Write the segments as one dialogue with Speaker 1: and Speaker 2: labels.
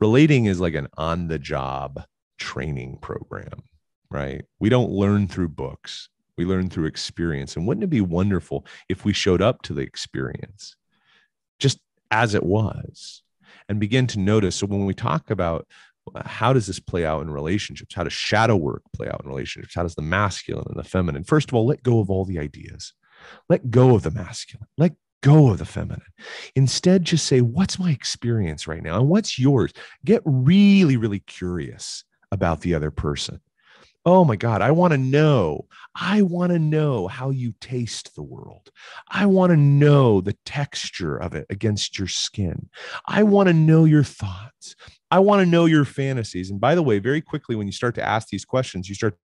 Speaker 1: relating is like an on the job training program, right? We don't learn through books, we learn through experience. And wouldn't it be wonderful if we showed up to the experience just as it was and begin to notice? So when we talk about uh, how does this play out in relationships? How does shadow work play out in relationships? How does the masculine and the feminine? First of all, let go of all the ideas. Let go of the masculine. Let go of the feminine. Instead, just say, what's my experience right now? And what's yours? Get really, really curious about the other person. Oh my God, I want to know. I want to know how you taste the world. I want to know the texture of it against your skin. I want to know your thoughts. I want to know your fantasies. And by the way, very quickly, when you start to ask these questions, you start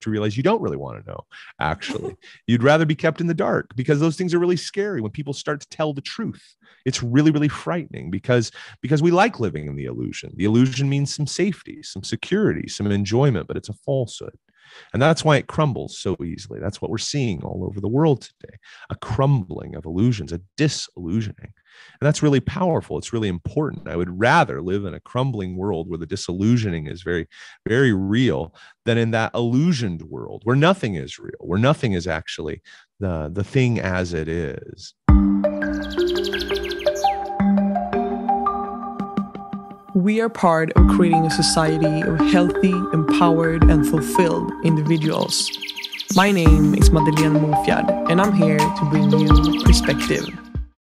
Speaker 1: to realize you don't really want to know actually you'd rather be kept in the dark because those things are really scary when people start to tell the truth it's really really frightening because because we like living in the illusion the illusion means some safety some security some enjoyment but it's a falsehood and that's why it crumbles so easily. That's what we're seeing all over the world today a crumbling of illusions, a disillusioning. And that's really powerful. It's really important. I would rather live in a crumbling world where the disillusioning is very, very real than in that illusioned world where nothing is real, where nothing is actually the, the thing as it is.
Speaker 2: We are part of creating a society of healthy, empowered, and fulfilled individuals. My name is Madeleine Mofiad, and I'm here to bring you
Speaker 1: perspective.